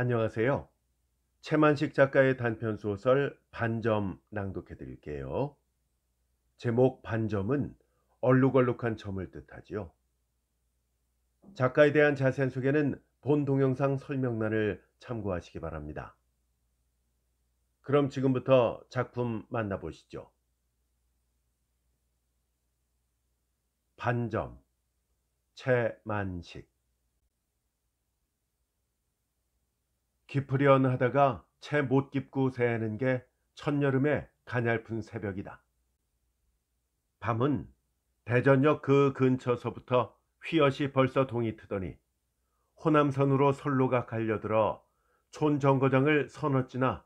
안녕하세요. 최만식 작가의 단편 소설 반점 낭독해 드릴게요. 제목 반점은 얼룩얼룩한 점을 뜻하지요. 작가에 대한 자세한 소개는 본 동영상 설명란을 참고하시기 바랍니다. 그럼 지금부터 작품 만나보시죠. 반점 최만식 깊으련 하다가 채 못 깊고 새는 게 첫여름의 가냘픈 새벽이다. 밤은 대전역 그 근처서부터 휘엿이 벌써 동이 트더니 호남선으로 선로가 갈려들어 촌정거장을 선어찌나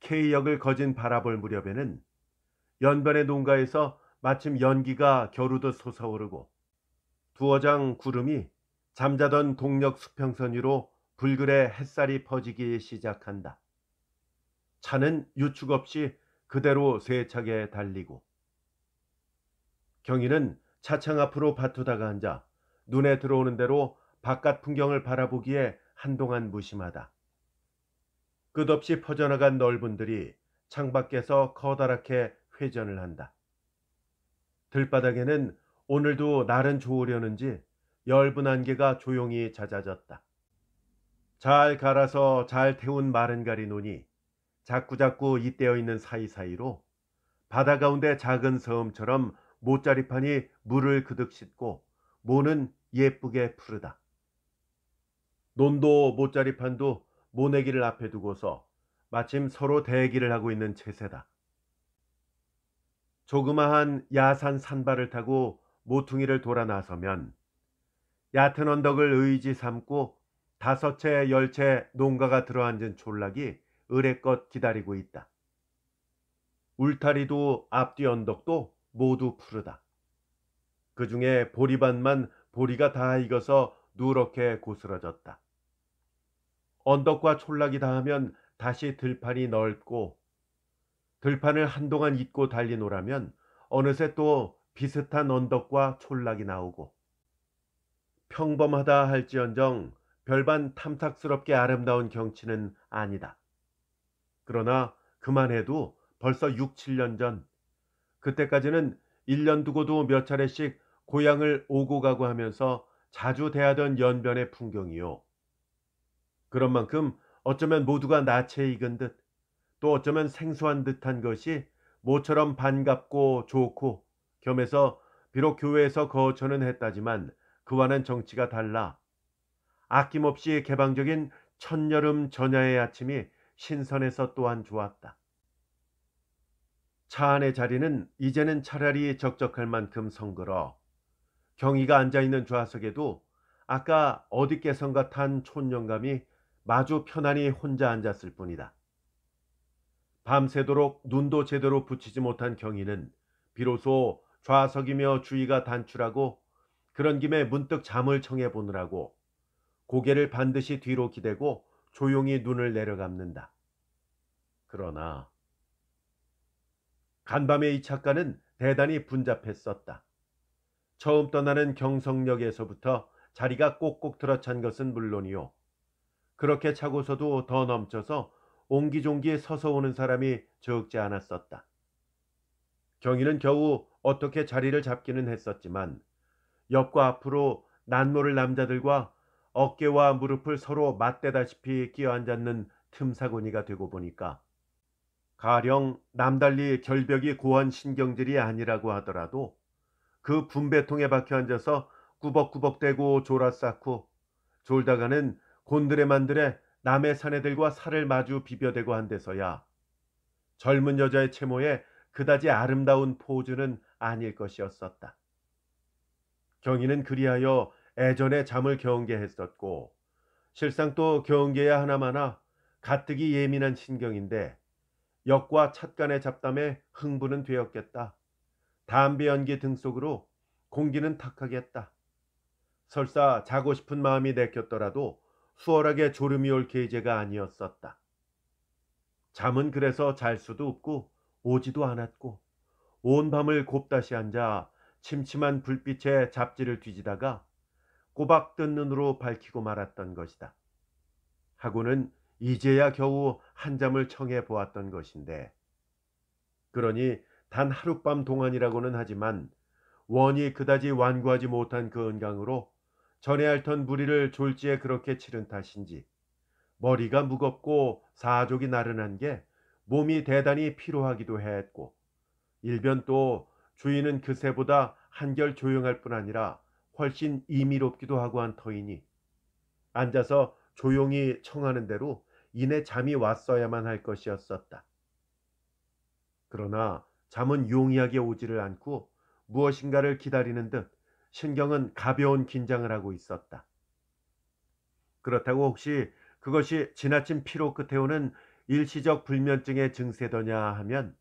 K역을 거진 바라볼 무렵에는 연변의 농가에서 마침 연기가 겨루듯 솟아오르고 두어장 구름이 잠자던 동력 수평선 위로 불그에 햇살이 퍼지기 시작한다. 차는 유축 없이 그대로 세차게 달리고 경희는 차창 앞으로 바투다가 앉아 눈에 들어오는 대로 바깥 풍경을 바라보기에 한동안 무심하다. 끝없이 퍼져나간 넓은 들이 창밖에서 커다랗게 회전을 한다. 들바닥에는 오늘도 날은 좋으려는지 열분 안개가 조용히 잦아졌다. 잘 갈아서 잘 태운 마른 가리노니 자꾸자꾸 잇대어 있는 사이사이로 바다 가운데 작은 섬처럼 모짜리판이 물을 그득 씻고 모는 예쁘게 푸르다. 논도 모짜리판도 모내기를 앞에 두고서 마침 서로 대기를 하고 있는 채세다. 조그마한 야산 산발을 타고 모퉁이를 돌아 나서면 얕은 언덕을 의지 삼고 다섯 채, 열채 농가가 들어앉은 촌락이 의뢰껏 기다리고 있다. 울타리도 앞뒤 언덕도 모두 푸르다. 그 중에 보리밭만 보리가 다 익어서 누렇게 고스러졌다. 언덕과 촌락이 닿으면 다시 들판이 넓고 들판을 한동안 잊고 달리노라면 어느새 또 비슷한 언덕과 촌락이 나오고 평범하다 할지언정 별반 탐탁스럽게 아름다운 경치는 아니다. 그러나 그만 해도 벌써 6, 7년 전 그때까지는 1년 두고도 몇 차례씩 고향을 오고 가고 하면서 자주 대하던 연변의 풍경이요. 그런 만큼 어쩌면 모두가 나체 익은 듯 또 어쩌면 생소한 듯한 것이 모처럼 반갑고 좋고 겸해서 비록 교회에서 거처는 했다지만 그와는 정치가 달라 아낌없이 개방적인 첫여름 전야의 아침이 신선해서 또한 좋았다. 차 안의 자리는 이제는 차라리 적적할 만큼 성그러 경희가 앉아있는 좌석에도 아까 어디께선가 탄 촌영감이 마주 편안히 혼자 앉았을 뿐이다. 밤새도록 눈도 제대로 붙이지 못한 경희는 비로소 좌석이며 주위가 단출하고 그런 김에 문득 잠을 청해 보느라고 고개를 반드시 뒤로 기대고 조용히 눈을 내려감는다. 그러나 간밤에 이 작가는 대단히 분잡했었다. 처음 떠나는 경성역에서부터 자리가 꼭꼭 들어찬 것은 물론이요. 그렇게 차고서도 더 넘쳐서 옹기종기 서서 오는 사람이 적지 않았었다. 경희는 겨우 어떻게 자리를 잡기는 했었지만 옆과 앞으로 난모를 남자들과 어깨와 무릎을 서로 맞대다시피 끼어앉았는 틈사고니가 되고 보니까 가령 남달리 결벽이 고한 신경질이 아니라고 하더라도 그 분배통에 박혀 앉아서 꾸벅꾸벅대고 졸아쌓고 졸다가는 곤드레만드레 남의 사내들과 살을 마주 비벼대고 한데서야 젊은 여자의 채모에 그다지 아름다운 포즈는 아닐 것이었었다. 경희는 그리하여 애전에 잠을 경계했었고 실상 또 경계야 하나마나 가뜩이 예민한 신경인데 역과 찻간의 잡담에 흥분은 되었겠다. 담배 연기 등 속으로 공기는 탁하겠다. 설사 자고 싶은 마음이 내켰더라도 수월하게 졸음이 올 계제가 아니었었다. 잠은 그래서 잘 수도 없고 오지도 않았고 온 밤을 곱다시 앉아 침침한 불빛에 잡지를 뒤지다가 꼬박 뜬 눈으로 밝히고 말았던 것이다. 하고는 이제야 겨우 한잠을 청해 보았던 것인데 그러니 단 하룻밤 동안이라고는 하지만 원이 그다지 완구하지 못한 그 은강으로 전에 앓던 무리를 졸지에 그렇게 치른 탓인지 머리가 무겁고 사족이 나른한 게 몸이 대단히 피로하기도 했고 일변 또 주인은 그새보다 한결 조용할 뿐 아니라 훨씬 임미롭기도 하고 한 터이니 앉아서 조용히 청하는 대로 이내 잠이 왔어야만 할 것이었었다. 그러나 잠은 용이하게 오지를 않고 무엇인가를 기다리는 듯 신경은 가벼운 긴장을 하고 있었다. 그렇다고 혹시 그것이 지나친 피로 끝에 오는 일시적 불면증의 증세더냐 하면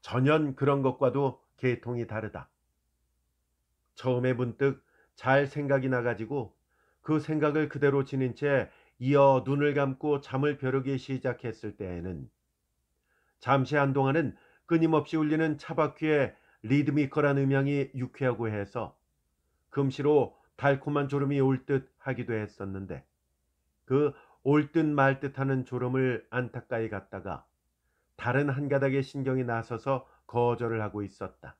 전혀 그런 것과도 계통이 다르다. 처음에 문득 잘 생각이 나가지고 그 생각을 그대로 지닌 채 이어 눈을 감고 잠을 벼르기 시작했을 때에는 잠시 한동안은 끊임없이 울리는 차바퀴의 리드미컬한 음향이 유쾌하고 해서 금시로 달콤한 졸음이 올 듯 하기도 했었는데 그 올 듯 말 듯하는 졸음을 안타까이 갔다가 다른 한 가닥의 신경이 나서서 거절을 하고 있었다.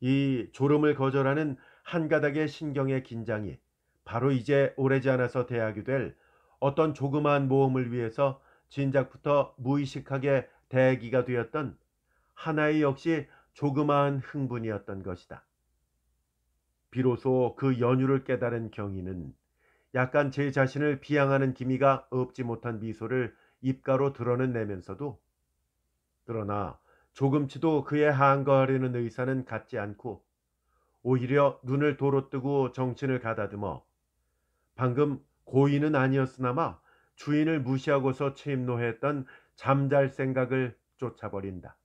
이 졸음을 거절하는 한 가닥의 신경의 긴장이 바로 이제 오래지 않아서 대하게 될 어떤 조그마한 모험을 위해서 진작부터 무의식하게 대기가 되었던 하나의 역시 조그마한 흥분이었던 것이다. 비로소 그 연유를 깨달은 경희는 약간 제 자신을 비양하는 기미가 없지 못한 미소를 입가로 드러내면서도 그러나 조금치도 그의 항거하려는 의사는 갖지 않고 오히려 눈을 도로 뜨고 정신을 가다듬어 방금 고인은 아니었으나마 주인을 무시하고서 침노했던 잠잘 생각을 쫓아버린다.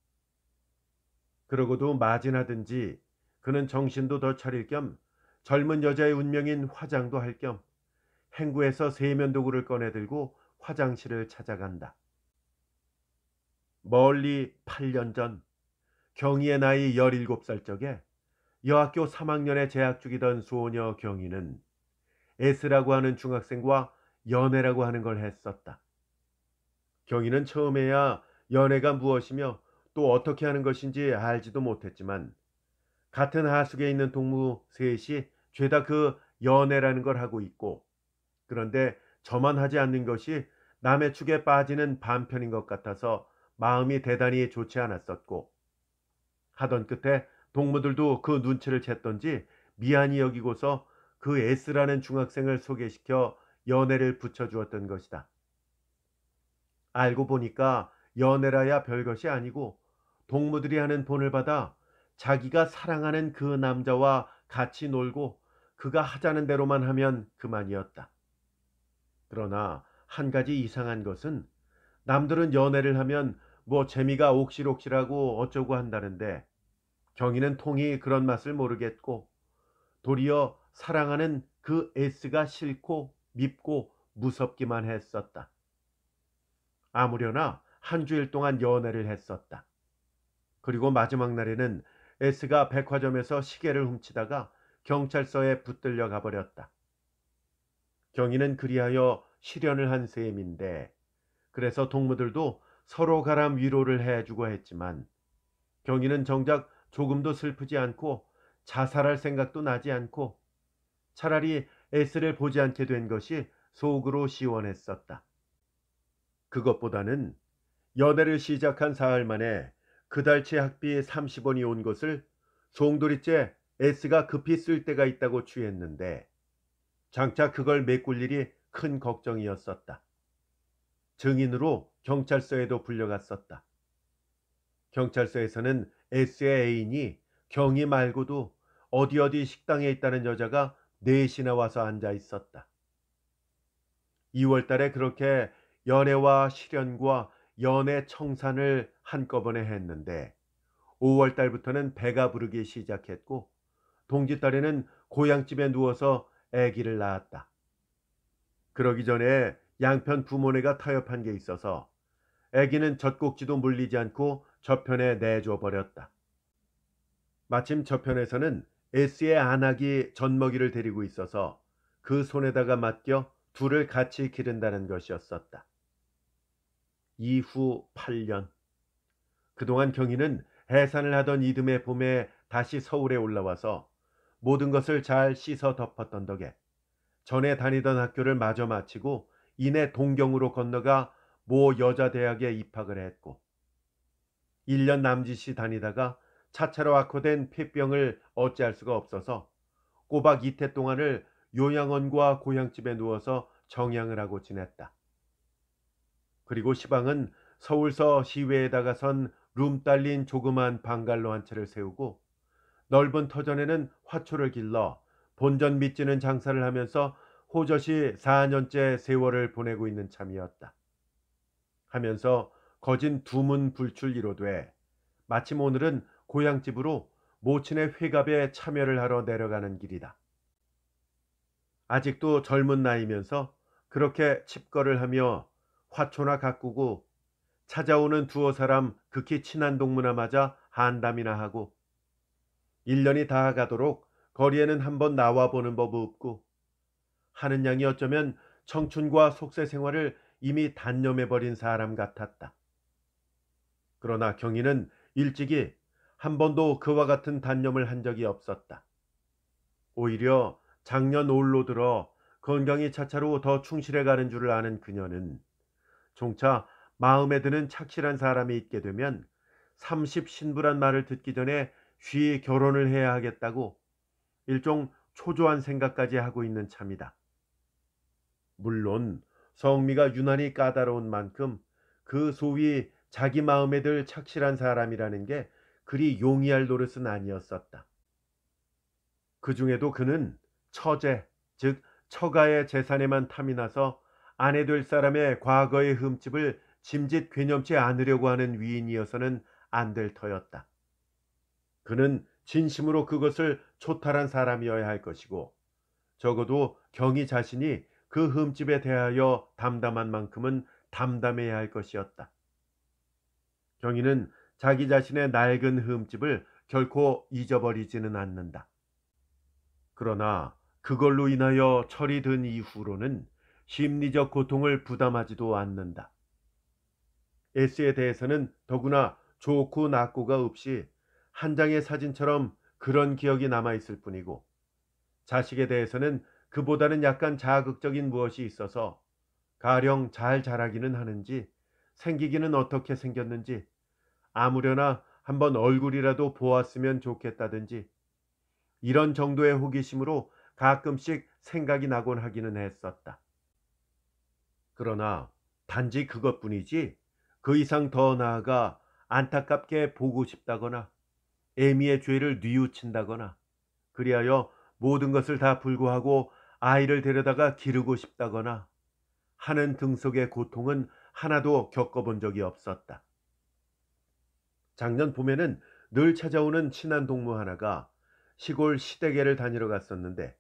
그러고도 마진하든지 그는 정신도 더 차릴 겸 젊은 여자의 운명인 화장도 할 겸 행구에서 세면도구를 꺼내들고 화장실을 찾아간다. 멀리 8년 전 경희의 나이 17살 적에 여학교 3학년에 재학 중이던 소녀 경희는 에스라고 하는 중학생과 연애라고 하는 걸 했었다. 경희는 처음에야 연애가 무엇이며 또 어떻게 하는 것인지 알지도 못했지만 같은 하숙에 있는 동무 셋이 죄다 그 연애라는 걸 하고 있고 그런데 저만 하지 않는 것이 남의 축에 빠지는 반편인 것 같아서 마음이 대단히 좋지 않았었고 하던 끝에 동무들도 그 눈치를 챘던지 미안히 여기고서 그 S라는 중학생을 소개시켜 연애를 붙여주었던 것이다. 알고 보니까 연애라야 별것이 아니고 동무들이 하는 돈을 받아 자기가 사랑하는 그 남자와 같이 놀고 그가 하자는 대로만 하면 그만이었다. 그러나 한 가지 이상한 것은 남들은 연애를 하면 뭐 재미가 옥실옥실하고 어쩌고 한다는데 경이는 통이 그런 맛을 모르겠고 도리어 사랑하는 그 S가 싫고 밉고 무섭기만 했었다. 아무려나 한 주일 동안 연애를 했었다. 그리고 마지막 날에는 S가 백화점에서 시계를 훔치다가 경찰서에 붙들려 가버렸다. 경희는 그리하여 실연을 한 셈인데 그래서 동무들도 서로 가람 위로를 해주고 했지만 경희는 정작 조금도 슬프지 않고 자살할 생각도 나지 않고 차라리 에스를 보지 않게 된 것이 속으로 시원했었다. 그것보다는 연애를 시작한 사흘 만에 그달치 학비 30원이 온 것을 송두리째 에스가 급히 쓸 때가 있다고 취했는데 장차 그걸 메꿀 일이 큰 걱정이었었다. 증인으로 경찰서에도 불려갔었다. 경찰서에서는 S의 애인이 경이 말고도 어디 어디 식당에 있다는 여자가 넷이나 와서 앉아 있었다. 2월 달에 그렇게 연애와 실연과 연애 청산을 한꺼번에 했는데 5월 달부터는 배가 부르기 시작했고 동짓달에는 고향집에 누워서 아기를 낳았다. 그러기 전에 양편 부모네가 타협한 게 있어서 아기는 젖꼭지도 물리지 않고 저편에 내줘 버렸다. 마침 저편에서는 에스의 안악이 젖먹이를 데리고 있어서 그 손에다가 맡겨 둘을 같이 기른다는 것이었었다. 이후 8년 그동안 경희는 해산을 하던 이듬해 봄에 다시 서울에 올라와서 모든 것을 잘 씻어 덮었던 덕에 전에 다니던 학교를 마저 마치고 이내 동경으로 건너가 모 여자대학에 입학을 했고 1년 남짓이 다니다가 차차로 악화된 폐병을 어찌할 수가 없어서 꼬박 이태 동안을 요양원과 고향집에 누워서 정양을 하고 지냈다. 그리고 시방은 서울서 시외에다가 선 룸딸린 조그만 방갈로 한 채를 세우고 넓은 터전에는 화초를 길러 본전 밑지는 장사를 하면서 호젓이 4년째 세월을 보내고 있는 참이었다. 하면서 거진 두문 불출이로돼 마침 오늘은 고향집으로 모친의 회갑에 참여를 하러 내려가는 길이다. 아직도 젊은 나이면서 그렇게 칩거를 하며 화초나 가꾸고 찾아오는 두어 사람 극히 친한 동무나 맞아 한담이나 하고 1년이 다 가도록 거리에는 한 번 나와보는 법 없고 하는 양이 어쩌면 청춘과 속세 생활을 이미 단념해버린 사람 같았다. 그러나 경희는 일찍이 한 번도 그와 같은 단념을 한 적이 없었다. 오히려 작년 올로 들어 건강이 차차로 더 충실해가는 줄을 아는 그녀는 종차 마음에 드는 착실한 사람이 있게 되면 30 신부란 말을 듣기 전에 쉬 결혼을 해야 하겠다고 일종 초조한 생각까지 하고 있는 참이다. 물론 성미가 유난히 까다로운 만큼 그 소위 자기 마음에 들 착실한 사람이라는 게 그리 용이할 노릇은 아니었었다. 그 중에도 그는 처제, 즉 처가의 재산에만 탐이 나서 아내 될 사람의 과거의 흠집을 짐짓 괴념치 않으려고 하는 위인이어서는 안 될 터였다. 그는 진심으로 그것을 초탈한 사람이어야 할 것이고 적어도 경희 자신이 그 흠집에 대하여 담담한 만큼은 담담해야 할 것이었다. 경희는 자기 자신의 낡은 흠집을 결코 잊어버리지는 않는다. 그러나 그걸로 인하여 철이 든 이후로는 심리적 고통을 부담하지도 않는다. S에 대해서는 더구나 좋고 나쁘가 없이 한 장의 사진처럼 그런 기억이 남아있을 뿐이고 자식에 대해서는 그보다는 약간 자극적인 무엇이 있어서 가령 잘 자라기는 하는지 생기기는 어떻게 생겼는지 아무려나 한번 얼굴이라도 보았으면 좋겠다든지 이런 정도의 호기심으로 가끔씩 생각이 나곤 하기는 했었다. 그러나 단지 그것뿐이지 그 이상 더 나아가 안타깝게 보고 싶다거나 애미의 죄를 뉘우친다거나 그리하여 모든 것을 다 불구하고 아이를 데려다가 기르고 싶다거나 하는 등속의 고통은 하나도 겪어본 적이 없었다. 작년 봄에는 늘 찾아오는 친한 동무 하나가 시골 시댁에를 다니러 갔었는데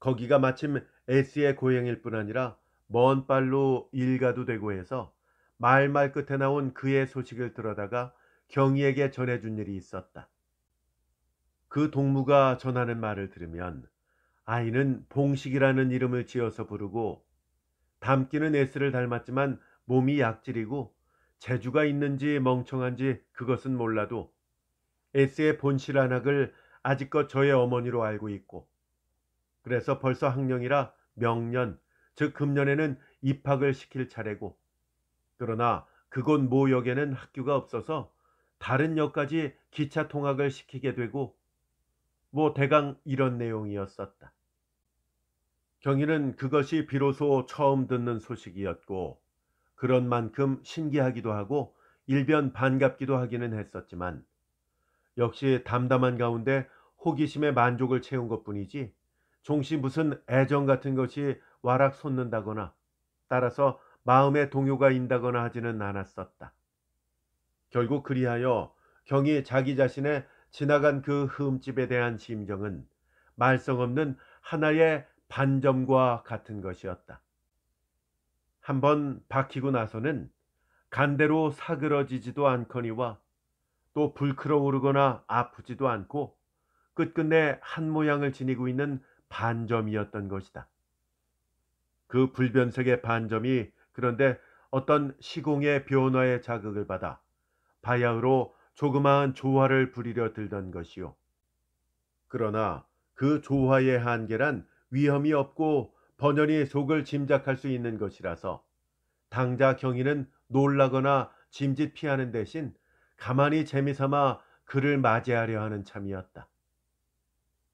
거기가 마침 S의 고향일 뿐 아니라 먼 발로 일가도 되고 해서 말말 끝에 나온 그의 소식을 들어다가 경희에게 전해준 일이 있었다. 그 동무가 전하는 말을 들으면 아이는 봉식이라는 이름을 지어서 부르고 닮기는 S를 닮았지만 몸이 약질이고 재주가 있는지 멍청한지 그것은 몰라도 에스의 본실 한학을 아직껏 저의 어머니로 알고 있고 그래서 벌써 학령이라 명년 즉 금년에는 입학을 시킬 차례고 그러나 그곳 모역에는 학교가 없어서 다른 역까지 기차 통학을 시키게 되고 뭐 대강 이런 내용이었었다. 경희는 그것이 비로소 처음 듣는 소식이었고 그런 만큼 신기하기도 하고 일변 반갑기도 하기는 했었지만 역시 담담한 가운데 호기심에 만족을 채운 것뿐이지 종시 무슨 애정 같은 것이 와락 솟는다거나 따라서 마음의 동요가 인다거나 하지는 않았었다. 결국 그리하여 경이 자기 자신의 지나간 그 흠집에 대한 심정은 말썽 없는 하나의 반점과 같은 것이었다. 한번 박히고 나서는 간대로 사그러지지도 않거니와 또 불크러 오르거나 아프지도 않고 끝끝내 한 모양을 지니고 있는 반점이었던 것이다. 그 불변색의 반점이 그런데 어떤 시공의 변화의 자극을 받아 바야흐로 조그마한 조화를 부리려 들던 것이요. 그러나 그 조화의 한계란 위험이 없고 번연이 속을 짐작할 수 있는 것이라서 당자 경희는 놀라거나 짐짓 피하는 대신 가만히 재미삼아 그를 맞이하려 하는 참이었다.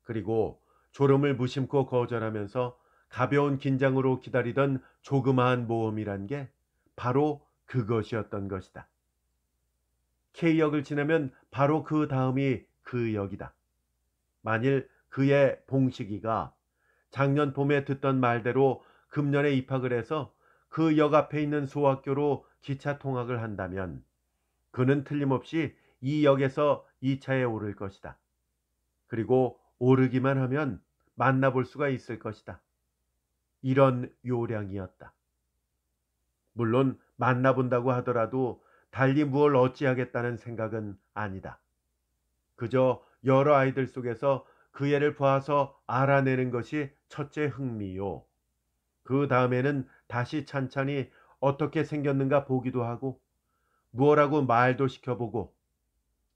그리고 졸음을 무심코 거절하면서 가벼운 긴장으로 기다리던 조그마한 모험이란 게 바로 그것이었던 것이다. K역을 지나면 바로 그 다음이 그 역이다. 만일 그의 봉식이가 작년 봄에 듣던 말대로 금년에 입학을 해서 그 역 앞에 있는 소학교로 기차 통학을 한다면 그는 틀림없이 이 역에서 2차에 오를 것이다. 그리고 오르기만 하면 만나볼 수가 있을 것이다. 이런 요량이었다. 물론 만나본다고 하더라도 달리 무얼 어찌하겠다는 생각은 아니다. 그저 여러 아이들 속에서 그 예를 보아서 알아내는 것이 첫째 흥미요. 그 다음에는 다시 찬찬히 어떻게 생겼는가 보기도 하고 무엇라고 말도 시켜보고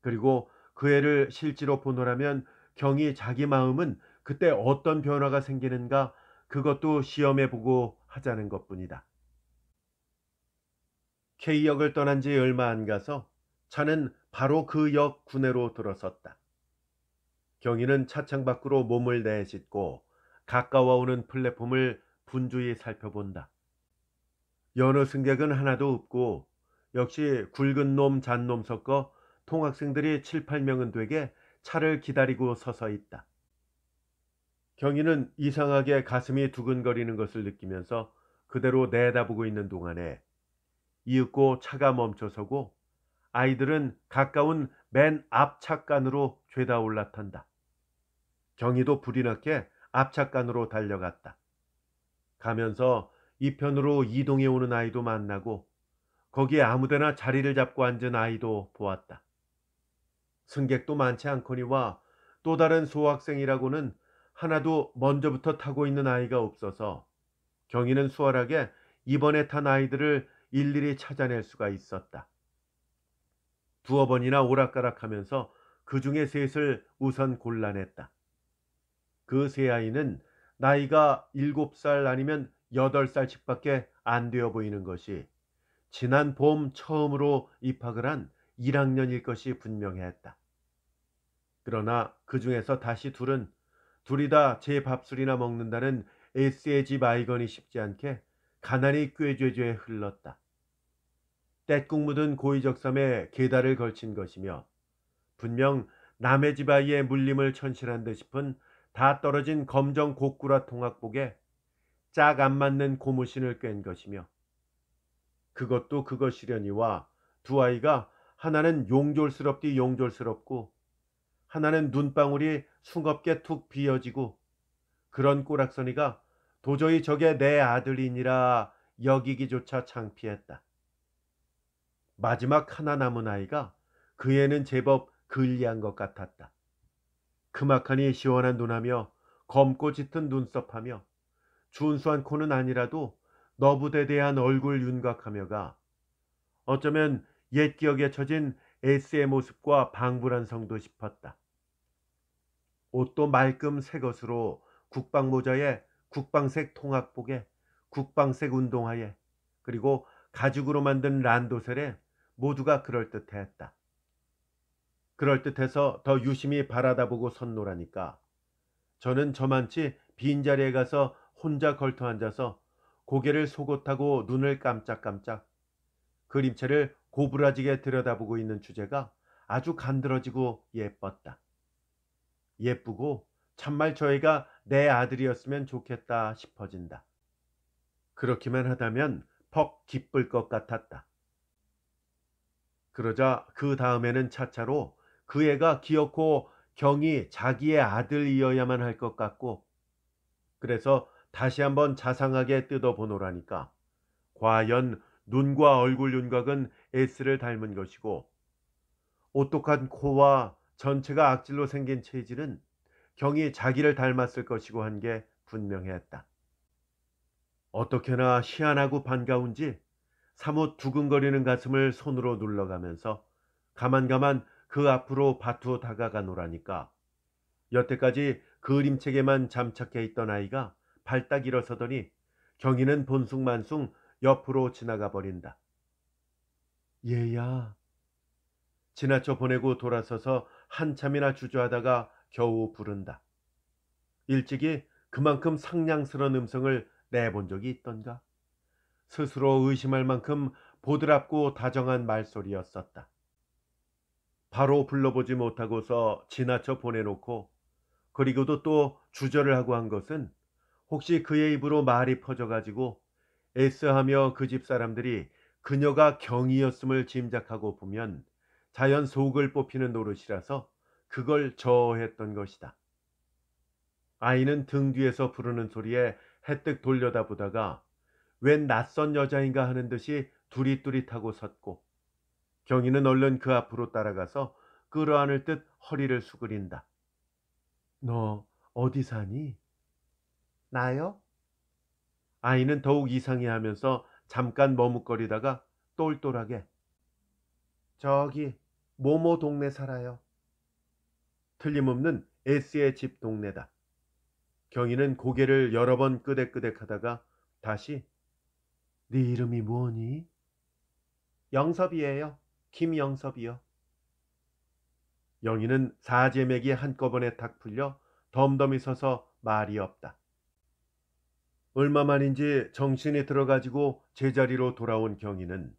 그리고 그 애를 실제로 보노라면 경이 자기 마음은 그때 어떤 변화가 생기는가 그것도 시험해보고 하자는 것뿐이다. K역을 떠난 지 얼마 안 가서 차는 바로 그 역 구내로 들어섰다. 경희는 차창 밖으로 몸을 내딛고 가까워오는 플랫폼을 분주히 살펴본다. 여느 승객은 하나도 없고 역시 굵은 놈, 잔놈 섞어 통학생들이 7, 8명은 되게 차를 기다리고 서서 있다. 경희는 이상하게 가슴이 두근거리는 것을 느끼면서 그대로 내다보고 있는 동안에 이윽고 차가 멈춰서고 아이들은 가까운 맨 앞착간으로 죄다 올라탄다. 경희도 불이 났게 앞차간으로 달려갔다. 가면서 이편으로 이동해 오는 아이도 만나고 거기에 아무데나 자리를 잡고 앉은 아이도 보았다. 승객도 많지 않거니와 또 다른 소학생이라고는 하나도 먼저부터 타고 있는 아이가 없어서 경희는 수월하게 이번에 탄 아이들을 일일이 찾아낼 수가 있었다. 두어 번이나 오락가락하면서 그 중에 셋을 우선 골라냈다. 그세 아이는 나이가 7살 아니면 8살집 밖에 안 되어 보이는 것이 지난 봄 처음으로 입학을 한 1학년일 것이 분명했다. 그러나 그 중에서 다시 둘은 둘이 다 제 밥술이나 먹는다는 에스의 집 아이건이 쉽지 않게 가난이 꾀죄죄에 흘렀다. 때국 묻은 고의적삼에 계달을 걸친 것이며 분명 남의 집 아이의 물림을 천실한 듯 싶은 다 떨어진 검정 고꾸라 통학복에 짝 안 맞는 고무신을 꿰는 것이며 그것도 그것이려니와 두 아이가 하나는 용졸스럽디 용졸스럽고 하나는 눈방울이 숭겁게 툭 비어지고 그런 꼬락서니가 도저히 저게 내 아들이니라 여기기조차 창피했다. 마지막 하나 남은 아이가 그애는 제법 근리한것 같았다. 그막하니 시원한 눈하며 검고 짙은 눈썹하며 준수한 코는 아니라도 너부대대한 얼굴 윤곽하며가 어쩌면 옛 기억에 처진 에스의 모습과 방불한 성도 싶었다. 옷도 말끔 새 것으로 국방모자에 국방색 통학복에 국방색 운동화에 그리고 가죽으로 만든 란도셀에 모두가 그럴듯해했다. 그럴듯해서 더 유심히 바라다보고 선노라니까. 저는 저만치 빈자리에 가서 혼자 걸터앉아서 고개를 속옷하고 눈을 깜짝깜짝 그림체를 고부라지게 들여다보고 있는 주제가 아주 간드러지고 예뻤다. 예쁘고 참말 저희가 내 아들이었으면 좋겠다 싶어진다. 그렇기만 하다면 퍽 기쁠 것 같았다. 그러자 그 다음에는 차차로 그 애가 기어코 경이 자기의 아들이어야만 할 것 같고 그래서 다시 한번 자상하게 뜯어보노라니까 과연 눈과 얼굴 윤곽은 S를 닮은 것이고 오똑한 코와 전체가 악질로 생긴 체질은 경이 자기를 닮았을 것이고 한 게 분명했다. 어떻게나 희한하고 반가운지 사뭇 두근거리는 가슴을 손으로 눌러가면서 가만가만 그 앞으로 바투어 다가가노라니까. 여태까지 그림책에만 잠착해 있던 아이가 발딱 일어서더니 경이는 본숭만숭 옆으로 지나가 버린다. 얘야. 지나쳐 보내고 돌아서서 한참이나 주저하다가 겨우 부른다. 일찍이 그만큼 상냥스러운 음성을 내본 적이 있던가. 스스로 의심할 만큼 보드랍고 다정한 말소리였었다. 바로 불러보지 못하고서 지나쳐 보내놓고 그리고도 또주절을 하고 한 것은 혹시 그의 입으로 말이 퍼져가지고 애써하며 그 집 사람들이 그녀가 경이였음을 짐작하고 보면 자연 속을 뽑히는 노릇이라서 그걸 저어했던 것이다. 아이는 등 뒤에서 부르는 소리에 혜택 돌려다보다가 웬 낯선 여자인가 하는 듯이 두릿두릿하고 섰고 경이는 얼른 그 앞으로 따라가서 끌어안을 듯 허리를 수그린다. 너 어디 사니? 나요? 아이는 더욱 이상해하면서 잠깐 머뭇거리다가 똘똘하게 저기 모모 동네 살아요. 틀림없는 S의 집 동네다. 경희는 고개를 여러 번 끄덕끄덕하다가 다시 네 이름이 뭐니? 영섭이에요. 김영섭이요. 영희는 사제맥이 한꺼번에 탁 풀려 덤덤히 서서 말이 없다. 얼마만인지 정신이 들어가지고 제자리로 돌아온 경희는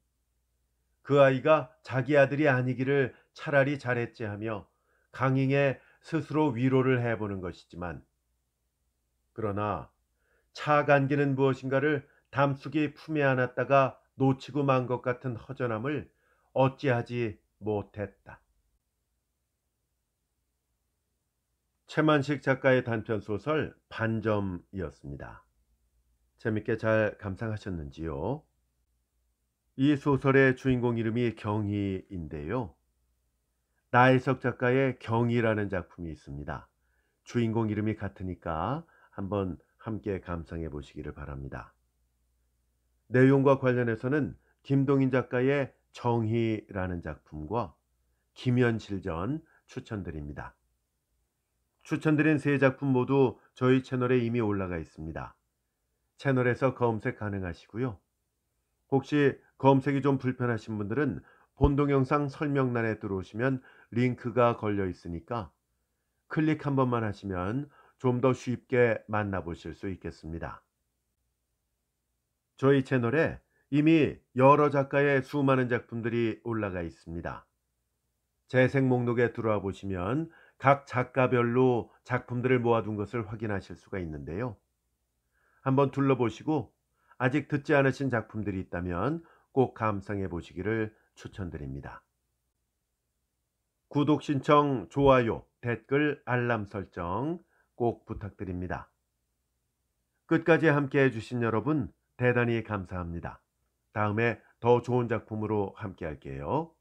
그 아이가 자기 아들이 아니기를 차라리 잘했지 하며 강행에 스스로 위로를 해보는 것이지만 그러나 차간기는 무엇인가를 담숙이 품에 안았다가 놓치고 만 것 같은 허전함을 어찌하지 못했다. 최만식 작가의 단편 소설 반점이었습니다. 재밌게 잘 감상하셨는지요? 이 소설의 주인공 이름이 경희인데요. 나혜석 작가의 경희라는 작품이 있습니다. 주인공 이름이 같으니까 한번 함께 감상해 보시기를 바랍니다. 내용과 관련해서는 김동인 작가의 정희라는 작품과 김현실전 추천드립니다. 추천드린 세 작품 모두 저희 채널에 이미 올라가 있습니다. 채널에서 검색 가능하시고요. 혹시 검색이 좀 불편하신 분들은 본 동영상 설명란에 들어오시면 링크가 걸려 있으니까 클릭 한 번만 하시면 좀 더 쉽게 만나보실 수 있겠습니다. 저희 채널에 이미 여러 작가의 수많은 작품들이 올라가 있습니다. 재생 목록에 들어와 보시면 각 작가별로 작품들을 모아둔 것을 확인하실 수가 있는데요. 한번 둘러보시고 아직 듣지 않으신 작품들이 있다면 꼭 감상해 보시기를 추천드립니다. 구독 신청, 좋아요, 댓글, 알람 설정 꼭 부탁드립니다. 끝까지 함께 해주신 여러분 대단히 감사합니다. 다음에 더 좋은 작품으로 함께 할게요.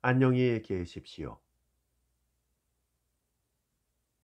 안녕히 계십시오.